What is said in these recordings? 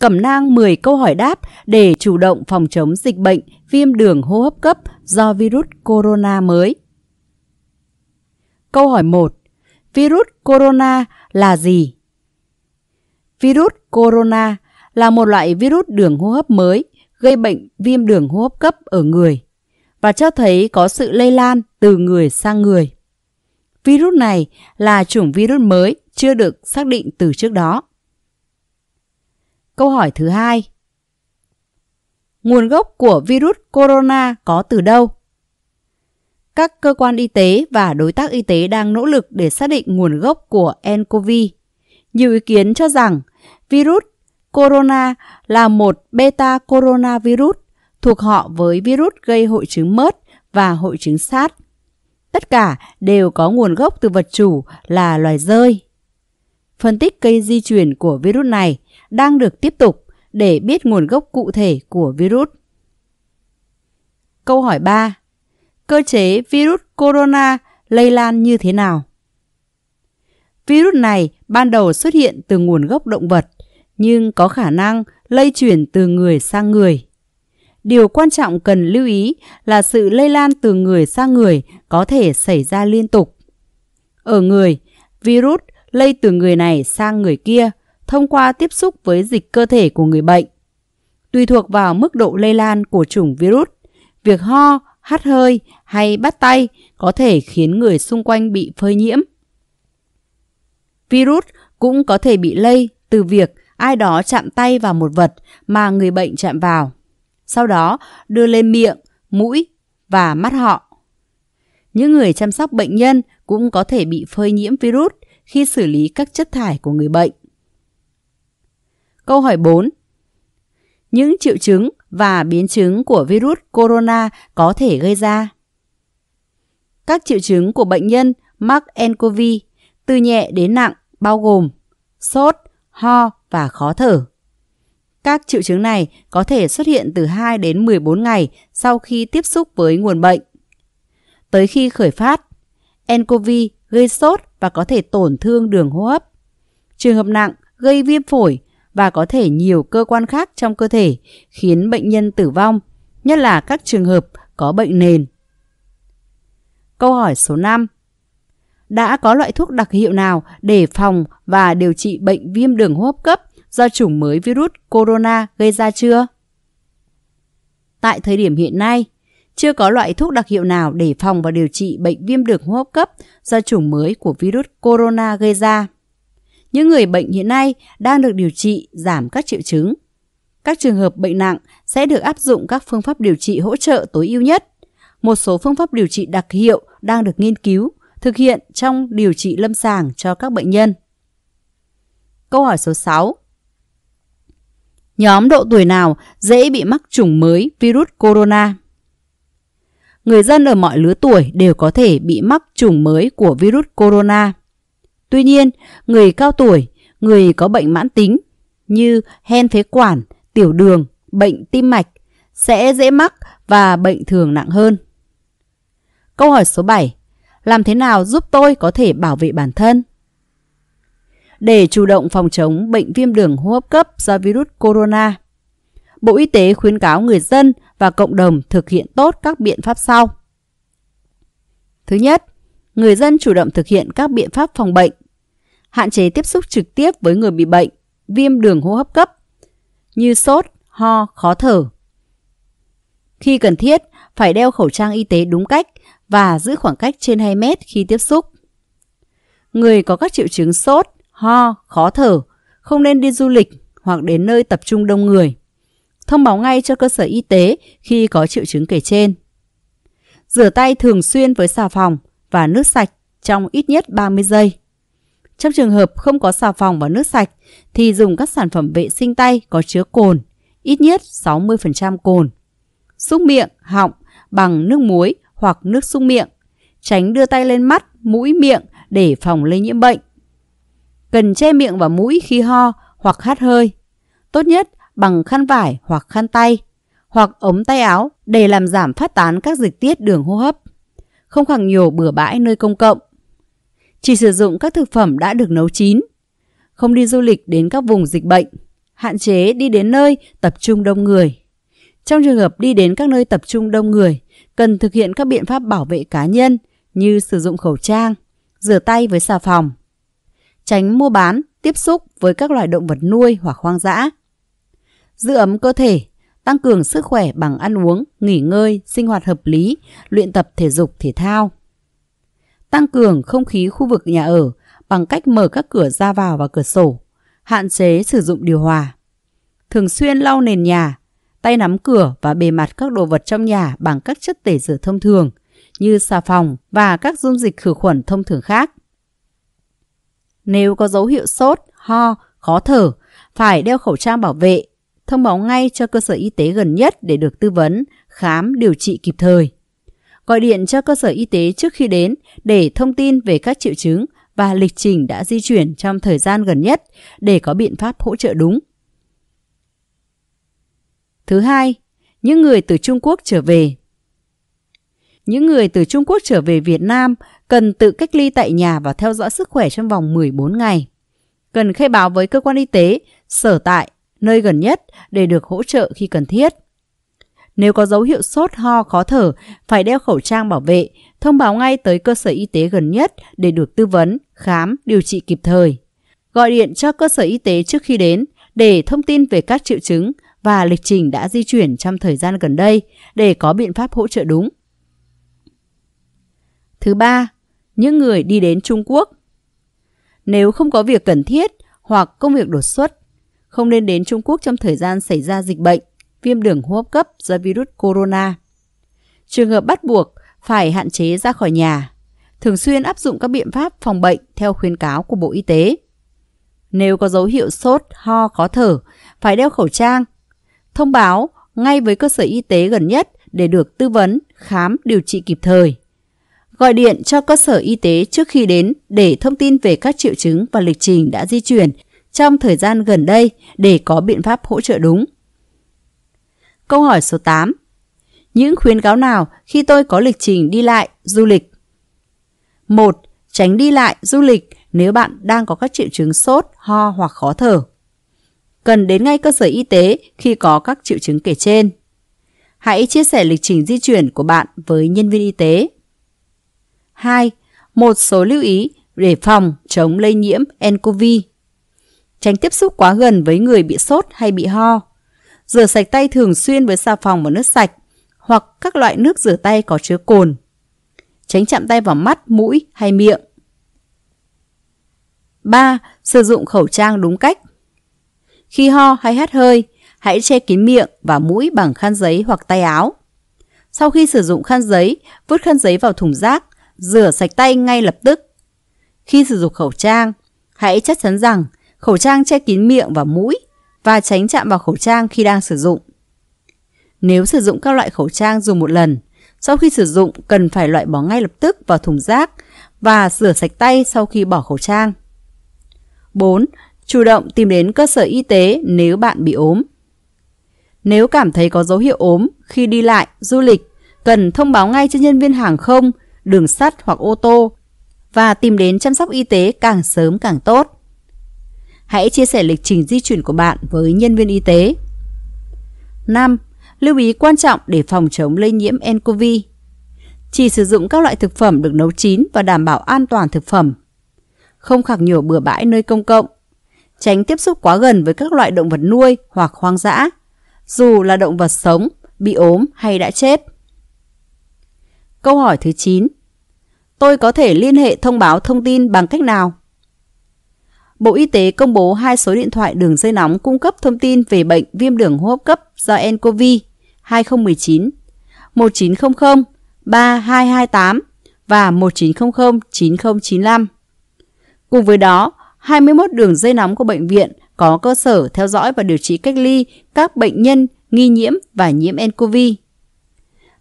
Cẩm nang 10 câu hỏi đáp để chủ động phòng chống dịch bệnh viêm đường hô hấp cấp do virus corona mới. Câu hỏi 1. Virus corona là gì? Virus corona là một loại virus đường hô hấp mới gây bệnh viêm đường hô hấp cấp ở người và cho thấy có sự lây lan từ người sang người. Virus này là chủng virus mới chưa được xác định từ trước đó. Câu hỏi thứ hai. Nguồn gốc của virus corona có từ đâu? Các cơ quan y tế và đối tác y tế đang nỗ lực để xác định nguồn gốc của nCoV. Nhiều ý kiến cho rằng virus corona là một beta coronavirus thuộc họ với virus gây hội chứng mớt và hội chứng sát. Tất cả đều có nguồn gốc từ vật chủ là loài rơi. Phân tích cây di chuyển của virus này đang được tiếp tục để biết nguồn gốc cụ thể của virus. Câu hỏi 3. Cơ chế virus corona lây lan như thế nào? Virus này ban đầu xuất hiện từ nguồn gốc động vật, nhưng có khả năng lây chuyển từ người sang người. Điều quan trọng cần lưu ý là sự lây lan từ người sang người có thể xảy ra liên tục. Ở người, virus lây từ người này sang người kia thông qua tiếp xúc với dịch cơ thể của người bệnh. Tùy thuộc vào mức độ lây lan của chủng virus, việc ho, hắt hơi hay bắt tay có thể khiến người xung quanh bị phơi nhiễm. Virus cũng có thể bị lây từ việc ai đó chạm tay vào một vật mà người bệnh chạm vào, sau đó đưa lên miệng, mũi và mắt họ. Những người chăm sóc bệnh nhân cũng có thể bị phơi nhiễm virus khi xử lý các chất thải của người bệnh. Câu hỏi 4. Những triệu chứng và biến chứng của virus corona có thể gây ra. Các triệu chứng của bệnh nhân mắc nCoV từ nhẹ đến nặng bao gồm sốt, ho và khó thở. Các triệu chứng này có thể xuất hiện từ 2 đến 14 ngày sau khi tiếp xúc với nguồn bệnh. Tới khi khởi phát, nCoV gây sốt và có thể tổn thương đường hô hấp. Trường hợp nặng gây viêm phổi và có thể nhiều cơ quan khác trong cơ thể khiến bệnh nhân tử vong, nhất là các trường hợp có bệnh nền. Câu hỏi số 5 Đã có loại thuốc đặc hiệu nào để phòng và điều trị bệnh viêm đường hô hấp cấp do chủng mới virus corona gây ra chưa? Tại thời điểm hiện nay, chưa có loại thuốc đặc hiệu nào để phòng và điều trị bệnh viêm đường hô hấp cấp do chủng mới của virus corona gây ra những người bệnh hiện nay đang được điều trị giảm các triệu chứng. Các trường hợp bệnh nặng sẽ được áp dụng các phương pháp điều trị hỗ trợ tối ưu nhất. Một số phương pháp điều trị đặc hiệu đang được nghiên cứu, thực hiện trong điều trị lâm sàng cho các bệnh nhân. Câu hỏi số 6 Nhóm độ tuổi nào dễ bị mắc chủng mới virus corona? Người dân ở mọi lứa tuổi đều có thể bị mắc chủng mới của virus corona. Tuy nhiên, người cao tuổi, người có bệnh mãn tính như hen phế quản, tiểu đường, bệnh tim mạch sẽ dễ mắc và bệnh thường nặng hơn. Câu hỏi số 7. Làm thế nào giúp tôi có thể bảo vệ bản thân? Để chủ động phòng chống bệnh viêm đường hô hấp cấp do virus corona, Bộ Y tế khuyến cáo người dân và cộng đồng thực hiện tốt các biện pháp sau. Thứ nhất, người dân chủ động thực hiện các biện pháp phòng bệnh, hạn chế tiếp xúc trực tiếp với người bị bệnh, viêm đường hô hấp cấp, như sốt, ho, khó thở. Khi cần thiết, phải đeo khẩu trang y tế đúng cách và giữ khoảng cách trên 2 mét khi tiếp xúc. Người có các triệu chứng sốt, ho, khó thở, không nên đi du lịch hoặc đến nơi tập trung đông người. Thông báo ngay cho cơ sở y tế khi có triệu chứng kể trên. Rửa tay thường xuyên với xà phòng, và nước sạch trong ít nhất 30 giây. Trong trường hợp không có xà phòng và nước sạch thì dùng các sản phẩm vệ sinh tay có chứa cồn, ít nhất 60% cồn. Súc miệng, họng bằng nước muối hoặc nước súc miệng. Tránh đưa tay lên mắt, mũi, miệng để phòng lây nhiễm bệnh. Cần che miệng và mũi khi ho hoặc hát hơi. Tốt nhất bằng khăn vải hoặc khăn tay hoặc ống tay áo để làm giảm phát tán các dịch tiết đường hô hấp không khoảng nhiều bừa bãi nơi công cộng. Chỉ sử dụng các thực phẩm đã được nấu chín, không đi du lịch đến các vùng dịch bệnh, hạn chế đi đến nơi tập trung đông người. Trong trường hợp đi đến các nơi tập trung đông người, cần thực hiện các biện pháp bảo vệ cá nhân như sử dụng khẩu trang, rửa tay với xà phòng. Tránh mua bán, tiếp xúc với các loài động vật nuôi hoặc hoang dã. Giữ ấm cơ thể, tăng cường sức khỏe bằng ăn uống, nghỉ ngơi, sinh hoạt hợp lý, luyện tập thể dục thể thao. Tăng cường không khí khu vực nhà ở bằng cách mở các cửa ra vào và cửa sổ, hạn chế sử dụng điều hòa. Thường xuyên lau nền nhà, tay nắm cửa và bề mặt các đồ vật trong nhà bằng các chất tẩy rửa thông thường như xà phòng và các dung dịch khử khuẩn thông thường khác. Nếu có dấu hiệu sốt, ho, khó thở, phải đeo khẩu trang bảo vệ thông báo ngay cho cơ sở y tế gần nhất để được tư vấn, khám, điều trị kịp thời. Gọi điện cho cơ sở y tế trước khi đến để thông tin về các triệu chứng và lịch trình đã di chuyển trong thời gian gần nhất để có biện pháp hỗ trợ đúng. Thứ hai, những người từ Trung Quốc trở về. Những người từ Trung Quốc trở về Việt Nam cần tự cách ly tại nhà và theo dõi sức khỏe trong vòng 14 ngày. Cần khai báo với cơ quan y tế, sở tại nơi gần nhất để được hỗ trợ khi cần thiết. Nếu có dấu hiệu sốt ho khó thở, phải đeo khẩu trang bảo vệ, thông báo ngay tới cơ sở y tế gần nhất để được tư vấn, khám, điều trị kịp thời. Gọi điện cho cơ sở y tế trước khi đến để thông tin về các triệu chứng và lịch trình đã di chuyển trong thời gian gần đây để có biện pháp hỗ trợ đúng. Thứ ba, những người đi đến Trung Quốc. Nếu không có việc cần thiết hoặc công việc đột xuất, không nên đến Trung Quốc trong thời gian xảy ra dịch bệnh, viêm đường hô hấp cấp do virus corona. Trường hợp bắt buộc phải hạn chế ra khỏi nhà, thường xuyên áp dụng các biện pháp phòng bệnh theo khuyến cáo của Bộ Y tế. Nếu có dấu hiệu sốt, ho, khó thở, phải đeo khẩu trang. Thông báo ngay với cơ sở y tế gần nhất để được tư vấn, khám, điều trị kịp thời. Gọi điện cho cơ sở y tế trước khi đến để thông tin về các triệu chứng và lịch trình đã di chuyển trong thời gian gần đây để có biện pháp hỗ trợ đúng. Câu hỏi số 8 Những khuyến cáo nào khi tôi có lịch trình đi lại, du lịch? 1. Tránh đi lại, du lịch nếu bạn đang có các triệu chứng sốt, ho hoặc khó thở. Cần đến ngay cơ sở y tế khi có các triệu chứng kể trên. Hãy chia sẻ lịch trình di chuyển của bạn với nhân viên y tế. 2. Một số lưu ý để phòng chống lây nhiễm nCoV tránh tiếp xúc quá gần với người bị sốt hay bị ho. Rửa sạch tay thường xuyên với xà phòng và nước sạch hoặc các loại nước rửa tay có chứa cồn. Tránh chạm tay vào mắt, mũi hay miệng. 3. Sử dụng khẩu trang đúng cách. Khi ho hay hắt hơi, hãy che kín miệng và mũi bằng khăn giấy hoặc tay áo. Sau khi sử dụng khăn giấy, vứt khăn giấy vào thùng rác, rửa sạch tay ngay lập tức. Khi sử dụng khẩu trang, hãy chắc chắn rằng khẩu trang che kín miệng và mũi và tránh chạm vào khẩu trang khi đang sử dụng. Nếu sử dụng các loại khẩu trang dùng một lần, sau khi sử dụng cần phải loại bỏ ngay lập tức vào thùng rác và rửa sạch tay sau khi bỏ khẩu trang. 4. Chủ động tìm đến cơ sở y tế nếu bạn bị ốm. Nếu cảm thấy có dấu hiệu ốm khi đi lại, du lịch, cần thông báo ngay cho nhân viên hàng không, đường sắt hoặc ô tô và tìm đến chăm sóc y tế càng sớm càng tốt. Hãy chia sẻ lịch trình di chuyển của bạn với nhân viên y tế. 5. Lưu ý quan trọng để phòng chống lây nhiễm nCoV. Chỉ sử dụng các loại thực phẩm được nấu chín và đảm bảo an toàn thực phẩm. Không khạc nhổ bừa bãi nơi công cộng. Tránh tiếp xúc quá gần với các loại động vật nuôi hoặc hoang dã, dù là động vật sống, bị ốm hay đã chết. Câu hỏi thứ 9. Tôi có thể liên hệ thông báo thông tin bằng cách nào? Bộ Y tế công bố hai số điện thoại đường dây nóng cung cấp thông tin về bệnh viêm đường hô hấp cấp do nCoV 2019 1900 3228 và 1900 9095. Cùng với đó, 21 đường dây nóng của bệnh viện có cơ sở theo dõi và điều trị cách ly các bệnh nhân nghi nhiễm và nhiễm nCoV.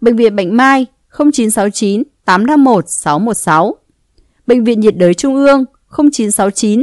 Bệnh viện Bệnh Mai 0969 851 616 Bệnh viện nhiệt đới Trung ương 0969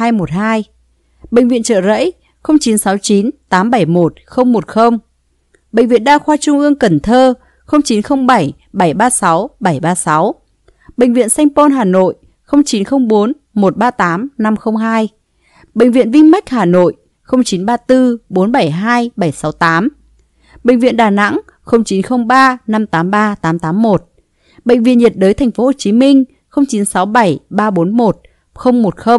212. Bệnh viện Trợ Rẫy 0969 871 010. Bệnh viện Đa khoa Trung ương Cần Thơ 0907 736 736. Bệnh viện Sanh Pôn Hà Nội 0904 138 502. Bệnh viện Vinmec Hà Nội 0934 472 768. Bệnh viện Đà Nẵng 0903 583 881. Bệnh viện nhiệt đới thành phố Hồ Chí Minh 0967 341 010.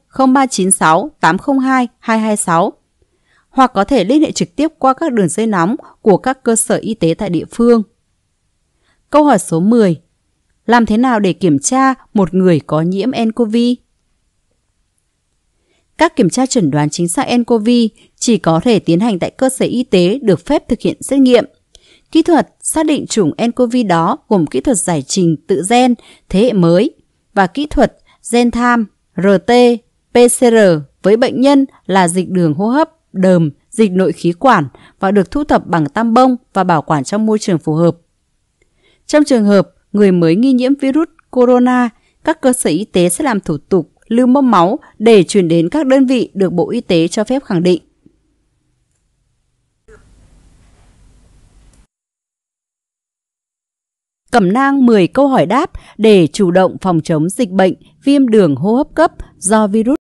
0396 802 226 hoặc có thể liên hệ trực tiếp qua các đường dây nóng của các cơ sở y tế tại địa phương. Câu hỏi số 10. Làm thế nào để kiểm tra một người có nhiễm nCoV? Các kiểm tra chuẩn đoán chính xác nCoV chỉ có thể tiến hành tại cơ sở y tế được phép thực hiện xét nghiệm. Kỹ thuật xác định chủng nCoV đó gồm kỹ thuật giải trình tự gen thế hệ mới và kỹ thuật gen tham RT PCR với bệnh nhân là dịch đường hô hấp, đờm, dịch nội khí quản và được thu thập bằng tam bông và bảo quản trong môi trường phù hợp. Trong trường hợp người mới nghi nhiễm virus corona, các cơ sở y tế sẽ làm thủ tục lưu mẫu máu để chuyển đến các đơn vị được Bộ Y tế cho phép khẳng định. Cẩm nang 10 câu hỏi đáp để chủ động phòng chống dịch bệnh viêm đường hô hấp cấp do virus